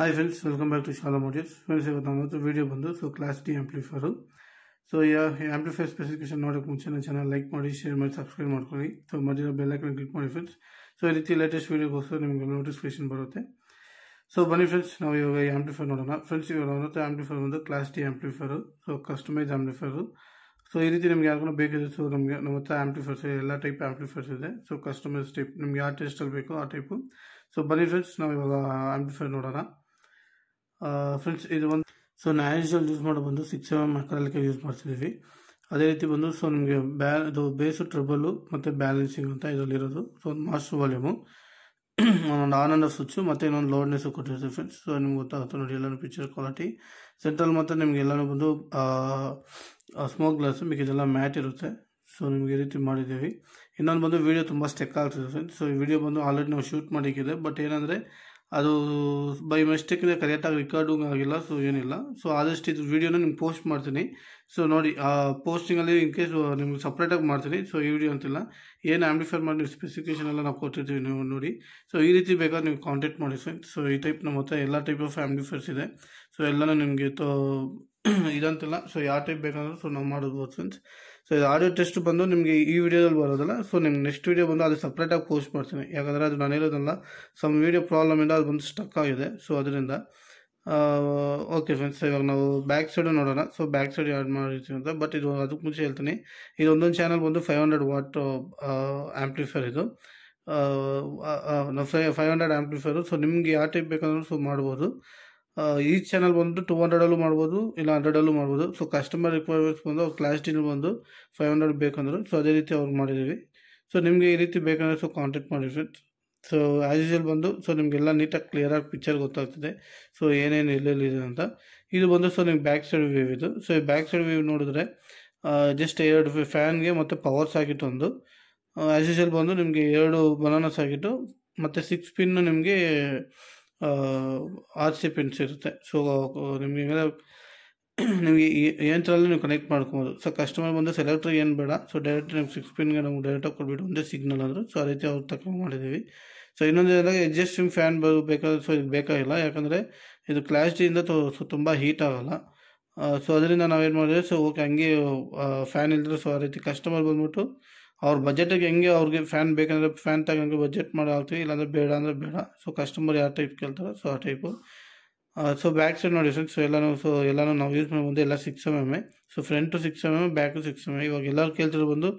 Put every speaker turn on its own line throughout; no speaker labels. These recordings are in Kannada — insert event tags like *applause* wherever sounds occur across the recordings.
hi friends welcome back to Shala modules friends ಇವತ್ತು ನಮ್ಮ ವೀಡಿಯೋ ಬಂದು so class D amplifier so amplifier specification ನೋಡೋಕೆ ಮುಂಚೆ ನನ್ನ ಲೈಕ್ ಮಾಡಿ ಶೇರ್ ಮಾಡಿ ಸಬ್ಸ್ಕ್ರೈಬ್ ಮಾಡ್ಕೊಳ್ಳಿ ಸೊ ಮಧ್ಯದ ಬೆಲ್ಲೈಕನ್ ಕ್ಲಿಕ್ ಮಾಡಿ ಫ್ರೆಂಡ್ಸ್ ಸೊ ಈ ರೀತಿ ಲೇಟೆಸ್ಟ್ ವೀಡಿಯೋಗೋಸ್ಕರ ನಿಮಗೆ ನೋಟಿಫಿಕೇಶನ್ ಬರುತ್ತೆ ಸೊ ಬನ್ನಿ ಫ್ರೆಂಡ್ಸ್ ನಾವು ಇವಾಗ ಆ್ಯಂಪ್ಲಿಫೈರ್ ನೋಡೋಣ ಫ್ರೆಂಡ್ಸ್ ಇವಾಗ ನಮ್ಮ ಹತ್ರ ಆ್ಯಂಪ್ಲಿಫೈರ್ ಒಂದು class T amplifier so customise amplifier so ಈ ರೀತಿ ನಿಮ್ಗೆ ಯಾರಿಗೂ ಬೇಕಿದೆ ಸೊ ನಮಗೆ ನಮ್ಮ ಹತ್ರ ಆ್ಯಂಪ್ಲಿಫೈರ್ಸ್ ಎಲ್ಲ ಟೈಪ್ ಆ್ಯಂಪ್ಲಿಫೈರ್ಸ್ ಇದೆ ಸೊ ಕಸ್ಟಮೈಸ್ ಟೈಪ್ ನಿಮ್ಗೆ ಯಾವ ಟೇಸ್ಟಲ್ಲಿ ಬೇಕೋ ಆ ಟೈಪು ಸೊ ಬನ್ನಿ ಫ್ರೆಂಡ್ಸ್ ನಾವು ಇವಾಗ ಆ್ಯಂಪ್ಲಿಫೈರ್ ನೋಡೋಣ ಫ್ರೆಂಡ್ಸ್ ಇದು ಒಂದು ಸೊ ನಾನು ಯೂಸ್ ಮಾಡೋ ಬಂದು ಸಿಕ್ಸ್ ಎಮ್ ಎಮ್ ಯೂಸ್ ಮಾಡ್ತಿದ್ದೀವಿ ಅದೇ ರೀತಿ ಬಂದು ಸೊ ನಿಮಗೆ ಬ್ಯಾ ಇದು ಬೇಸು ಟ್ರಿಬಲು ಮತ್ತು ಬ್ಯಾಲೆನ್ಸಿಂಗ್ ಅಂತ ಇದರಲ್ಲಿರೋದು ಸೊ ಒಂದು ಮಾಸ್ಟರ್ ವಾಲ್ಯೂಮು ಒಂದೊಂದು ಆನ್ ಅಂಡ್ ಸ್ವಿಚ್ಚು ಮತ್ತು ಇನ್ನೊಂದು ಲೋಡ್ನೆಸ್ಸು ಕೊಟ್ಟಿರ್ತೀವಿ ಫ್ರೆಂಡ್ಸ್ ಸೊ ನಿಮ್ಗೆ ಗೊತ್ತಾಗುತ್ತೆ ನೋಡಿ ಎಲ್ಲಾನು ಪಿಕ್ಚರ್ ಕ್ವಾಲಿಟಿ ಸೆಂಟ್ರಲ್ ಮತ್ತು ನಿಮಗೆ ಎಲ್ಲಾನು ಬಂದು ಸ್ಮೋಕ್ ಗ್ಲಾಸ್ ಇದೆಲ್ಲ ಮ್ಯಾಟ್ ಇರುತ್ತೆ ಸೊ ನಿಮ್ಗೆ ಈ ರೀತಿ ಮಾಡಿದ್ದೀವಿ ಇನ್ನೊಂದು ಬಂದು ವೀಡಿಯೋ ತುಂಬ ಸ್ಟೆಕ್ ಆಗ್ತಿದೆ ಫ್ರೆಂಡ್ಸ್ ಸೊ ಈ ವಿಡಿಯೋ ಬಂದು ಆಲ್ರೆಡಿ ನಾವು ಶೂಟ್ ಮಾಡಿಕ್ಕಿದೆ ಬಟ್ ಏನಂದರೆ ಅದು ಬೈ ಮಿಸ್ಟೇಕಿಂದ ಕರೆಕ್ಟಾಗಿ ರಿಕಾರ್ಡಿಂಗ್ ಆಗಿಲ್ಲ ಸೊ ಏನಿಲ್ಲ ಸೊ ಆದಷ್ಟು ಇದು ವೀಡಿಯೋನ ನಿಮ್ಗೆ ಪೋಸ್ಟ್ ಮಾಡ್ತೀನಿ ಸೊ ನೋಡಿ ಆ ಪೋಸ್ಟಿಂಗಲ್ಲಿ ಇನ್ ಕೇಸ್ ನಿಮ್ಗೆ ಸಪ್ರೇಟಾಗಿ ಮಾಡ್ತೀನಿ ಸೊ ಈ ವಿಡಿಯೋ ಅಂತಿಲ್ಲ ಏನು ಆ್ಯಂಪ್ಲಿಫೈ ಮಾಡಿ ಸ್ಪೆಸಿಫಿಕೇಷನ್ ಎಲ್ಲ ನಾವು ಕೊಟ್ಟಿರ್ತೀವಿ ನೀವು ನೋಡಿ ಸೊ ಈ ರೀತಿ ಬೇಕಾದ್ರೆ ನೀವು ಕಾಂಟ್ಯಾಕ್ಟ್ ಮಾಡಿ ಸರ್ ಸೊ ಈ ಟೈಪ್ ನಮ್ಮ ಹತ್ರ ಎಲ್ಲ ಟೈಪ್ ಆಫ್ ಆ್ಯಂಬ್ಲಿಫೈರ್ಸ್ ಇದೆ ಸೊ ಎಲ್ಲನೂ ನಿಮಗೆ ತೋ *coughs* ಇದಂತಿಲ್ಲ ಸೊ ಯಾವ ಟೈಪ್ ಬೇಕಂದ್ರೆ ಸೊ ನಾವು ಮಾಡ್ಬೋದು ಫ್ರೆಂಡ್ಸ್ ಸೊ ಇದು ಆಡಿಯೋ ಟೆಸ್ಟ್ ಬಂದು ನಿಮಗೆ ಈ ವಿಡಿಯೋದಲ್ಲಿ ಬರೋದಲ್ಲ ಸೊ ನಿಮ್ಗೆ ನೆಕ್ಸ್ಟ್ ವೀಡಿಯೋ ಬಂದು ಅದು ಸಪ್ರೇಟಾಗಿ ಪೋಸ್ಟ್ ಮಾಡ್ತೀನಿ ಯಾಕಂದರೆ ಅದು ನಾನು ಇರೋದಲ್ಲ ಸಮ್ ವೀಡಿಯೋ ಪ್ರಾಬ್ಲಮಿಂದ ಅದು ಬಂದು ಸ್ಟಕ್ ಆಗಿದೆ ಸೊ ಅದರಿಂದ ಓಕೆ ಫ್ರೆಂಡ್ಸ್ ಇವಾಗ ನಾವು ಬ್ಯಾಕ್ ಸೈಡು ನೋಡೋಣ ಸೊ ಬ್ಯಾಕ್ ಸೈಡ್ ಆ್ಯಡ್ ಮಾಡಿರ್ತೀವಿ ಅಂತ ಬಟ್ ಇದು ಅದಕ್ಕೆ ಮುಂಚೆ ಹೇಳ್ತೀನಿ ಒಂದೊಂದು ಚಾನಲ್ ಬಂದು ಫೈವ್ ಹಂಡ್ರೆಡ್ ವಾಟ್ ಆ್ಯಂಪ್ಲಿಫೈರ್ ಇದು ಫೈ ಫೈವ್ ಹಂಡ್ರೆಡ್ ಆ್ಯಂಪ್ಲಿಫೈರು ಸೊ ನಿಮಗೆ ಯಾವ ಟೈಪ್ ಬೇಕಂದ್ರೂ ಸೊ ಮಾಡ್ಬೋದು ಈ ಚಾನಲ್ ಬಂದು ಟೂ ಹಂಡ್ರೆಡಲ್ಲೂ ಮಾಡ್ಬೋದು ಇಲ್ಲ ಹಂಡ್ರೆಡಲ್ಲೂ ಮಾಡ್ಬೋದು ಸೊ ಕಸ್ಟಮರ್ ರಿಕ್ವೈರ್ಮೆಂಟ್ಸ್ ಬಂದು ಅವ್ರು ಕ್ಲಾಸ್ ಡೀಲ್ ಬಂದು ಫೈವ್ ಹಂಡ್ರೆಡ್ ಬೇಕಂದ್ರು ಸೊ ಅದೇ ರೀತಿ ಅವ್ರು ಮಾಡಿದ್ದೀವಿ ಸೊ ನಿಮಗೆ ಈ ರೀತಿ ಬೇಕಂದರೆ ಸೊ ಕಾಂಟ್ಯಾಕ್ಟ್ ಮಾಡಿ ಫ್ರೆಂಡ್ಸ್ ಸೊ ಆ್ಯಸ್ ಯೂಶಲ್ ಬಂದು ಸೊ ನಿಮಗೆಲ್ಲ ನೀಟಾಗಿ ಕ್ಲಿಯರಾಗಿ ಪಿಕ್ಚರ್ ಗೊತ್ತಾಗ್ತದೆ ಸೊ ಏನೇನು ಇದೆ ಅಂತ ಇದು ಬಂದು ಸೊ ನಿಮ್ಗೆ ಬ್ಯಾಕ್ ಸೈಡ್ ವ್ಯೂ ಇದು ಸೊ ಈ ಬ್ಯಾಕ್ ಸೈಡ್ ವ್ಯೂ ನೋಡಿದ್ರೆ ಜಸ್ಟ್ ಎರಡು ಫ್ಯಾನ್ಗೆ ಮತ್ತು ಪವರ್ ಸಾಕಿಟ್ ಒಂದು ಆ್ಯಸ್ ಯೂಶಲ್ ಬಂದು ನಿಮಗೆ ಎರಡು ಬನಾನಸ್ ಆಗಿತ್ತು ಮತ್ತು ಸಿಕ್ಸ್ ಪಿನ್ನು ನಿಮಗೆ ಆರ್ ಸಿ ಪಿನ್ಸ್ ಇರುತ್ತೆ ಸೊ ನಿಮಗೆ ನಿಮಗೆ ಏನು ನೀವು ಕನೆಕ್ಟ್ ಮಾಡ್ಕೊಬೋದು ಸೊ ಕಸ್ಟಮರ್ ಬಂದು ಸೆಲೆಕ್ಟ್ರಿಗೆ ಏನು ಬೇಡ ಸೊ ಡೈರೆಕ್ಟ್ ನಿಮ್ಗೆ ಸಿಕ್ಸ್ ಪಿನ್ಗೆ ನಮ್ಗೆ ಡೈರೆಕ್ಟಾಗಿ ಕೊಟ್ಬಿಟ್ಟು ಒಂದೇ ಸಿಗ್ನಲ್ ಅಂದರು ಸೊ ಆ ರೀತಿ ಅವ್ರು ತಕ್ಕ ಮಾಡಿದ್ದೀವಿ ಸೊ ಇನ್ನೊಂದು ಏನಾಗ ಎಡ್ಜಸ್ಟಿಂಗ್ ಫ್ಯಾನ್ ಬೇಕಾದ್ರೆ ಸೊ ಇದು ಬೇಕಾಗಿಲ್ಲ ಯಾಕಂದರೆ ಇದು ಕ್ಲಾಸ್ಟಿಯಿಂದ ತೋ ಸೊ ತುಂಬ ಹೀಟ್ ಆಗೋಲ್ಲ ಸೊ ಅದರಿಂದ ನಾವೇನು ಮಾಡಿದ್ರೆ ಸೊ ಓಕೆ ಹಂಗೆ ಫ್ಯಾನ್ ಇಲ್ಲದ್ರೆ ಸೊ ಆ ರೀತಿ ಕಸ್ಟಮರ್ ಬಂದ್ಬಿಟ್ಟು ಅವ್ರ ಬಜೆಟಿಗೆ ಹೆಂಗೆ ಅವ್ರಿಗೆ ಫ್ಯಾನ್ ಬೇಕಂದರೆ ಫ್ಯಾನ್ ತಗೊಂಡು ಬಜೆಟ್ ಮಾಡೋ ಹಾಕ್ತೀವಿ ಇಲ್ಲಾಂದರೆ ಬೇಡ ಅಂದರೆ ಬೇಡ ಸೊ ಕಸ್ಟಮರ್ ಯಾವ ಟೈಪ್ ಕೇಳ್ತಾರೆ ಸೊ ಆ ಟೈಪು ಸೊ ಬ್ಯಾಕ್ ಸೈಡ್ ನೋಡಿ ಫ್ರೆಂಡ್ಸ್ ಸೊ ಎಲ್ಲನೂ ಸೊ ಎಲ್ಲಾನು ನಾವು ಯೂಸ್ ಮಾಡಿ ಬಂದು ಎಲ್ಲ ಸಿಕ್ಸ್ ಎಮ್ ಎಮ್ ಎ so front six M M back six M ಇವಾಗ ಎಲ್ಲರೂ ಕೇಳ್ತಿರೋ ಬಂದು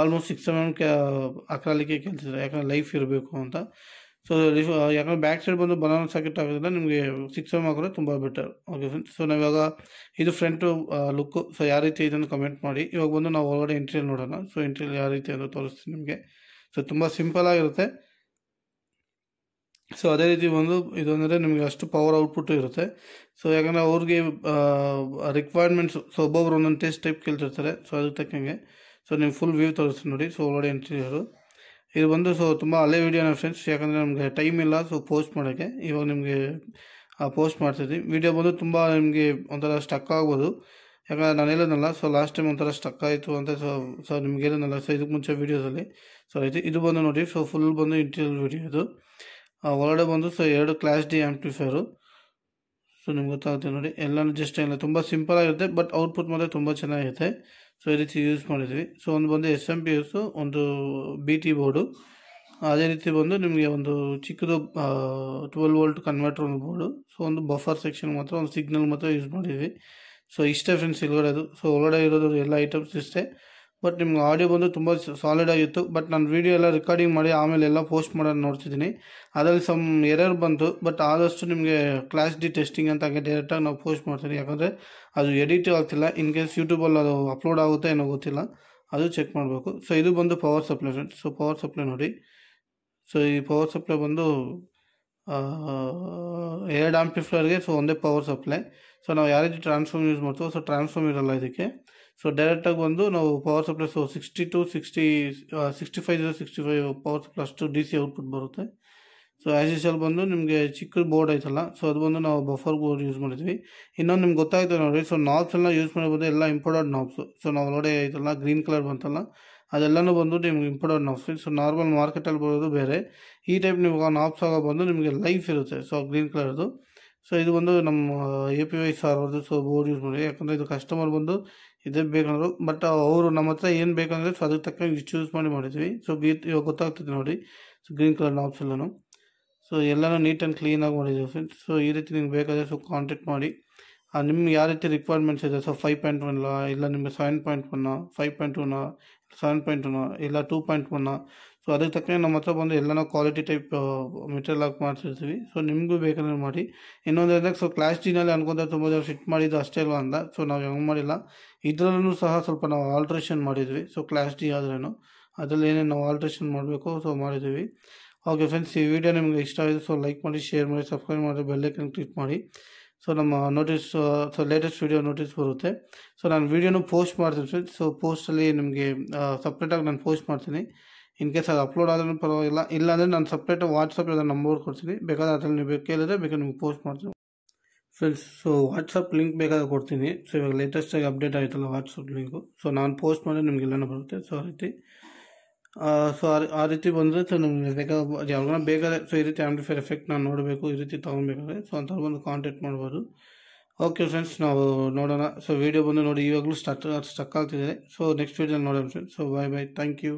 ಆಲ್ಮೋಸ್ಟ್ ಸಿಕ್ಸ್ ಎಮ್ ಎಮ್ ಕ್ಯಾ ಕೇಳ್ತಿದ್ದಾರೆ ಯಾಕಂದರೆ ಲೈಫ್ ಇರಬೇಕು ಅಂತ ಸೊ uh, ಯಾಕಂದ್ರೆ ಬ್ಯಾಕ್ ಸೈಡ್ ಬಂದು ಬನಾನ ಸಾಕೆಟ್ ಆಗೋದ್ರಿಂದ ನಿಮಗೆ ಸಿಕ್ಸ್ ಎಮ್ ಹಾಕಿದ್ರೆ ತುಂಬ ಬೆಟರ್ ಓಕೆ ಫ್ರೆಂಡ್ಸ್ ಸೊ ಇವಾಗ ಇದು ಫ್ರಂಟು ಲುಕ್ಕು ಸೊ ಯಾವ ರೀತಿ ಇದನ್ನು ಕಮೆಂಟ್ ಮಾಡಿ ಇವಾಗ ಬಂದು ನಾವು ಒಳಗಡೆ ಇಂಟ್ರೀಯರ್ ನೋಡೋಣ ಸೊ ಇಂಟ್ರಿಯಲ್ ಯಾವ ರೀತಿ ಅಂತ ತೋರಿಸ್ತೀನಿ ನಿಮಗೆ ಸೊ ತುಂಬ ಸಿಂಪಲ್ ಆಗಿರುತ್ತೆ ಸೊ ಅದೇ ರೀತಿ ಬಂದು ಇದು ಅಂದರೆ ನಿಮಗೆ ಅಷ್ಟು ಪವರ್ ಔಟ್ಪುಟ್ ಇರುತ್ತೆ ಸೊ ಯಾಕಂದರೆ ಅವ್ರಿಗೆ ರಿಕ್ವೈರ್ಮೆಂಟ್ಸ್ uh, ಸೊ ಒಬ್ಬೊಬ್ರು ಒಂದೊಂದು ಟೇಸ್ಟ್ ಟೈಪ್ ಕೇಳ್ತಿರ್ತಾರೆ ಸೊ ಅದಕ್ಕೆ ತಕ್ಕಂಗೆ ಸೊ ನೀವು ಫುಲ್ ವ್ಯೂ ತೋರಿಸ್ತೀನಿ ನೋಡಿ ಸೊ ಒಳಗಡೆ ಇಂಟ್ರಿಯರು ಇದು ಬಂದು ಸೊ ತುಂಬ ಹಳೆ ವೀಡಿಯೋನ ಫ್ರೆಂಡ್ಸ್ ಯಾಕಂದರೆ ನಮಗೆ ಟೈಮ್ ಇಲ್ಲ ಸೊ ಪೋಸ್ಟ್ ಮಾಡೋಕ್ಕೆ ಇವಾಗ ನಿಮಗೆ ಪೋಸ್ಟ್ ಮಾಡ್ತಿದ್ವಿ ವೀಡಿಯೋ ಬಂದು ತುಂಬ ನಿಮಗೆ ಒಂಥರ ಸ್ಟಕ್ ಆಗ್ಬೋದು ಯಾಕಂದರೆ ನಾನು ಹೇಳೋದಲ್ಲ ಸೊ ಲಾಸ್ಟ್ ಟೈಮ್ ಒಂಥರ ಸ್ಟಕ್ ಆಯಿತು ಅಂತ ಸೊ ಸೊ ನಿಮ್ಗೆ ಹೇಳೋದಲ್ಲ ಸೊ ಇದಕ್ಕೆ ಮುಂಚೆ ವೀಡಿಯೋದಲ್ಲಿ ಸೊ ಇದು ಇದು ಬಂದು ನೋಡಿ ಸೊ ಫುಲ್ ಬಂದು ಇಂಟೀರಿಯಲ್ ವೀಡಿಯೋ ಇದು ಒಳಗಡೆ ಬಂದು ಸೊ ಎರಡು ಕ್ಲಾಸ್ ಡಿ ಆ್ಯಂಪ್ಲಿಫೈರು ಸೊ ನಿಮ್ಗೆ ಗೊತ್ತಾಗುತ್ತೆ ನೋಡಿ ಎಲ್ಲನೂ ಜಸ್ಟ್ ಏನಿಲ್ಲ ತುಂಬ ಸಿಂಪಲ್ ಆಗಿರುತ್ತೆ ಬಟ್ ಔಟ್ಪುಟ್ ಮಾತ್ರ ತುಂಬ ಚೆನ್ನಾಗಿರುತ್ತೆ ಸೊ ಈ ರೀತಿ ಯೂಸ್ ಮಾಡಿದ್ವಿ ಸೊ ಒಂದು ಬಂದು ಎಸ್ ಎಮ್ ಪಿ ಯೂಸು ಒಂದು ಬಿ ಟಿ ಬೋರ್ಡು ಅದೇ ರೀತಿ ಬಂದು ನಿಮಗೆ ಒಂದು ಚಿಕ್ಕದು ಟ್ವೆಲ್ ವೋಲ್ಟ್ ಕನ್ವರ್ಟರ್ ಒಂದು ಬೋರ್ಡು ಸೊ ಒಂದು ಬಫರ್ ಸೆಕ್ಷನ್ ಮಾತ್ರ ಒಂದು ಸಿಗ್ನಲ್ ಮಾತ್ರ ಯೂಸ್ ಮಾಡಿದ್ವಿ ಸೊ ಇಷ್ಟೇ ಫ್ರೆಂಡ್ಸ್ ಅದು ಸೊ ಒಳಗಡೆ ಇರೋದು ಎಲ್ಲ ಐಟಮ್ಸ್ ಇಷ್ಟೇ ಬಟ್ ನಿಮ್ಗೆ ಆಡಿಯೋ ಬಂದು ತುಂಬ ಸಾಲಿಡ್ ಆಗಿತ್ತು ಬಟ್ ನಾನು ವೀಡಿಯೋ ಎಲ್ಲ ರೆಕಾರ್ಡಿಂಗ್ ಮಾಡಿ ಆಮೇಲೆ ಎಲ್ಲ ಪೋಸ್ಟ್ ಮಾಡೋದು ನೋಡ್ತಿದ್ದೀನಿ ಅದರಲ್ಲಿ ಸಮ್ ಎರರ್ ಬಂತು ಬಟ್ ಆದಷ್ಟು ನಿಮಗೆ ಕ್ಲಾಸ್ ಡಿ ಟೆಸ್ಟಿಂಗ್ ಅಂತ ಹಾಗೆ ಡೈರೆಕ್ಟಾಗಿ ನಾವು ಪೋಸ್ಟ್ ಮಾಡ್ತೀನಿ ಯಾಕಂದರೆ ಅದು ಎಡಿಟ್ ಆಗ್ತಿಲ್ಲ ಇನ್ ಕೇಸ್ ಯೂಟ್ಯೂಬಲ್ಲಿ ಅದು ಅಪ್ಲೋಡ್ ಆಗುತ್ತೆ ಏನೋ ಗೊತ್ತಿಲ್ಲ ಅದು ಚೆಕ್ ಮಾಡಬೇಕು ಸೊ ಇದು ಬಂದು power supply so power supply ನೋಡಿ ಸೊ ಈ ಪವರ್ ಸಪ್ಲೈ ಬಂದು ಎರಡು ಆಂಪಿಫ್ಲರ್ಗೆ ಸೊ ಒಂದೇ ಪವರ್ ಸಪ್ಲೈ ಸೊ ನಾವು ಯಾವ ಟ್ರಾನ್ಸ್ಫಾರ್ಮ್ ಯೂಸ್ ಮಾಡ್ತೀವೋ ಸೊ ಟ್ರಾನ್ಸ್ಫಾರ್ಮ್ ಇರಲ್ಲ ಇದಕ್ಕೆ ಸೊ ಡೈರೆಕ್ಟಾಗಿ ಬಂದು ನಾವು power supply so sixty to sixty sixty five zero sixty five power plus to D C output ಬರುತ್ತೆ ಸೊ ಆ್ಯಸ್ ಯೂಶಲ್ ಬಂದು ನಿಮಗೆ ಚಿಕ್ಕ ಬೋರ್ಡ್ ಐತಲ್ಲ ಸೊ ಅದು ಬಂದು ನಾವು ಬಫರ್ ಬೋರ್ಡ್ ಯೂಸ್ ಮಾಡಿದ್ವಿ ಇನ್ನೊಂದು ನಿಮ್ಗೆ ಗೊತ್ತಾಯ್ತು ನೋಡಿ ಸೊ ನಾಬ್ಸ್ ಎಲ್ಲ ಯೂಸ್ ಮಾಡಿರ್ಬೋದು ಎಲ್ಲ ಇಂಪೋರ್ಟೆಡ್ ನಾಬ್ಸ್ ಸೊ ನಾವು ನೋಡಿ ಐತಲ್ಲ ಗ್ರೀನ್ ಕಲರ್ ಬಂತಲ್ಲ ಅದೆಲ್ಲನೂ ಬಂದು ನಿಮ್ಗೆ ಇಂಪೋರ್ಟೆಡ್ ನಾಬ್ಸ್ ಸೊ ನಾರ್ಮಲ್ ಮಾರ್ಕೆಟಲ್ಲಿ ಬರೋದು ಬೇರೆ ಈ ಟೈಪ್ ನಿಮ್ಗೆ ನಾಬ್ಸ್ ಆಗೋ ಬಂದು ನಿಮಗೆ ಲೈಫ್ ಇರುತ್ತೆ ಸೊ ಗ್ರೀನ್ ಕಲರ್ದು ಸೊ ಇದು ಬಂದು ನಮ್ಮ ಎ ಪಿ ವೈ ಅವ್ರದ್ದು ಸೊ ಬೋರ್ಡ್ ಯೂಸ್ ಮಾಡಿ ಯಾಕಂದರೆ ಇದು ಕಸ್ಟಮರ್ ಬಂದು ಇದೇ ಬೇಕಂದ್ರು ಬಟ್ ಅವರು ನಮ್ಮ ಹತ್ರ ಏನು ಬೇಕಂದರೆ ಸೊ ಅದಕ್ಕೆ ತಕ್ಕಂಗೆ ಚೂಸ್ ಮಾಡಿ ಮಾಡಿದ್ವಿ ಸೊ ಗೀತ್ ಇವಾಗ ಗೊತ್ತಾಗ್ತದೆ ನೋಡಿ ಸೊ ಗ್ರೀನ್ ಕಲರ್ ನಾಪ್ಸ್ ಎಲ್ಲನೂ ಸೊ ಎಲ್ಲನೂ ನೀಟ್ ಆ್ಯಂಡ್ ಕ್ಲೀನಾಗಿ ಮಾಡಿದ್ದೀವಿ ಫ್ರೆಂಡ್ಸ್ ಸೊ ಈ ರೀತಿ ನಿಮ್ಗೆ ಬೇಕಾದರೆ ಸೊ ಕಾಂಟ್ಯಾಕ್ಟ್ ಮಾಡಿ ನಿಮ್ಗೆ ಯಾವ ರೀತಿ ರಿಕ್ವೈರ್ಮೆಂಟ್ಸ್ ಇದೆ ಸೊ ಫೈವ್ ಪಾಯಿಂಟ್ ಒನ್ನ ಇಲ್ಲ ನಿಮಗೆ ಸೆವೆನ್ ಪಾಯಿಂಟ್ ಒನ್ನ ಫೈವ್ ಪಾಯಿಂಟ್ ಒನ್ನ ಸೆವೆನ್ ಪಾಯಿಂಟ್ ಒನ್ ಇಲ್ಲ ಟೂ ಪಾಯಿಂಟ್ ಒನ್ನ ಸೊ ಅದಕ್ಕೆ ತಕ್ಕನೇ ನಮ್ಮ ಹತ್ರ ಬಂದು ಎಲ್ಲನೂ ಕ್ವಾಲಿಟಿ ಟೈಪ್ ಮೆಟೀರಿಯಲ್ ಹಾಕಿ ಮಾಡ್ತಿರ್ತೀವಿ ಸೊ ನಿಮಗೂ ಬೇಕಂದ್ರೆ ಮಾಡಿ ಇನ್ನೊಂದು ಏನಕ್ಕೆ ಸೊ ಕ್ಲಾಸ್ ಜಿನಲ್ಲಿ ಅನ್ಕೊಂಡ್ರೆ ತುಂಬ ಜನ ಫಿಟ್ ಮಾಡಿದ್ದು ಅಷ್ಟೇ ಇಲ್ಲ ಅಂದ ಸೊ ನಾವು ಹೆಂಗೆ ಮಾಡಿಲ್ಲ ಇದರಲ್ಲೂ ಸಹ ಸ್ವಲ್ಪ ನಾವು ಆಲ್ಟ್ರೇಷನ್ ಮಾಡಿದ್ವಿ ಸೊ ಕ್ಲಾಸ್ ಡಿ ಆದ್ರೂ ಅದರಲ್ಲಿ ಏನೇನು ನಾವು ಆಲ್ಟ್ರೇಷನ್ ಮಾಡಬೇಕು ಸೊ ಮಾಡಿದ್ವಿ ಓಕೆ ಫ್ರೆಂಡ್ಸ್ ಈ ವಿಡಿಯೋ ನಿಮಗೆ ಇಷ್ಟ ಆಯಿತು ಸೊ ಲೈಕ್ ಮಾಡಿ ಶೇರ್ ಮಾಡಿ ಸಬ್ಸ್ಕ್ರೈಬ್ ಮಾಡಿ ಬೆಲ್ಲೈಕನ್ ಕ್ಲಿಕ್ ಮಾಡಿ ಸೊ ನಮ್ಮ notice so latest video notice ಬರುತ್ತೆ ಸೊ ನಾನು ವೀಡಿಯೋನು ಪೋಸ್ಟ್ ಮಾಡ್ತೀನಿ ಸರ್ ಸೊ ಪೋಸ್ಟಲ್ಲಿ ನಿಮಗೆ ಸಪ್ರೇಟಾಗಿ ನಾನು ಪೋಸ್ಟ್ ಮಾಡ್ತೀನಿ ಇನ್ ಕೇಸ್ ಅದು ಅಪ್ಲೋಡ್ ಆದ್ರೂ ಪರವಾಗಿಲ್ಲ ಇಲ್ಲಾಂದರೆ ನಾನು ಸಪ್ರೇಟ್ ವಾಟ್ಸಪ್ ಅದನ್ನು ನಂಬರ್ ಕೊಡ್ತೀನಿ ಬೇಕಾದ್ರೆ ಅದರಲ್ಲಿ ನೀವು ಬೇಕು ಕೇಳಿದ್ರೆ ಬೇಕಾದ್ರೆ ನಿಮ್ಗೆ ಪೋಸ್ಟ್ ಮಾಡ್ತೀನಿ ಫ್ರೆಂಡ್ಸ್ ಸೊ ವಾಟ್ಸಪ್ ಲಿಂಕ್ ಬೇಕಾದ್ರೆ ಕೊಡ್ತೀನಿ ಸೊ ಇವಾಗ ಲೇಟೆಸ್ಟಾಗಿ ಅಪ್ಡೇಟ್ ಆಯಿತಲ್ಲ ವಾಟ್ಸಪ್ ಲಿಂಕು ಸೊ ನಾನು ಪೋಸ್ಟ್ ಮಾಡಿದ್ರೆ ನಿಮಗೆಲ್ಲ ಬರುತ್ತೆ ಸೊ ರೀತಿ ಸೊ ಆ ರೀತಿ ಬಂದರೆ ಸೊ ನಿಮಗೆ ಬೇಕಾದ ಯಾವಾಗ ಬೇಕಾದ್ರೆ ಸೊ ಈ ರೀತಿ ಆ್ಯಂಪ್ಲಿಫೈರ್ ಎಫೆಕ್ಟ್ ನಾನು ನೋಡಬೇಕು ಈ ರೀತಿ ತೊಗೊಬೇಕಾದ್ರೆ ಸೊ ಅಂತ ಬಂದು ಕಾಂಟ್ಯಾಕ್ಟ್ ಮಾಡ್ಬೋದು ಓಕೆ ಫ್ರೆಂಡ್ಸ್ ನಾವು ನೋಡೋಣ ಸೊ ವೀಡಿಯೋ ಬಂದು ನೋಡಿ ಇವಾಗಲೂ ಸ್ಟಕ್ ಸ್ಟಕ್ ಆಗ್ತಿದೆ ಸೊ ನೆಕ್ಸ್ಟ್ ವೀಡಿಯೋ ನೋಡೋಣ friends so bye bye thank you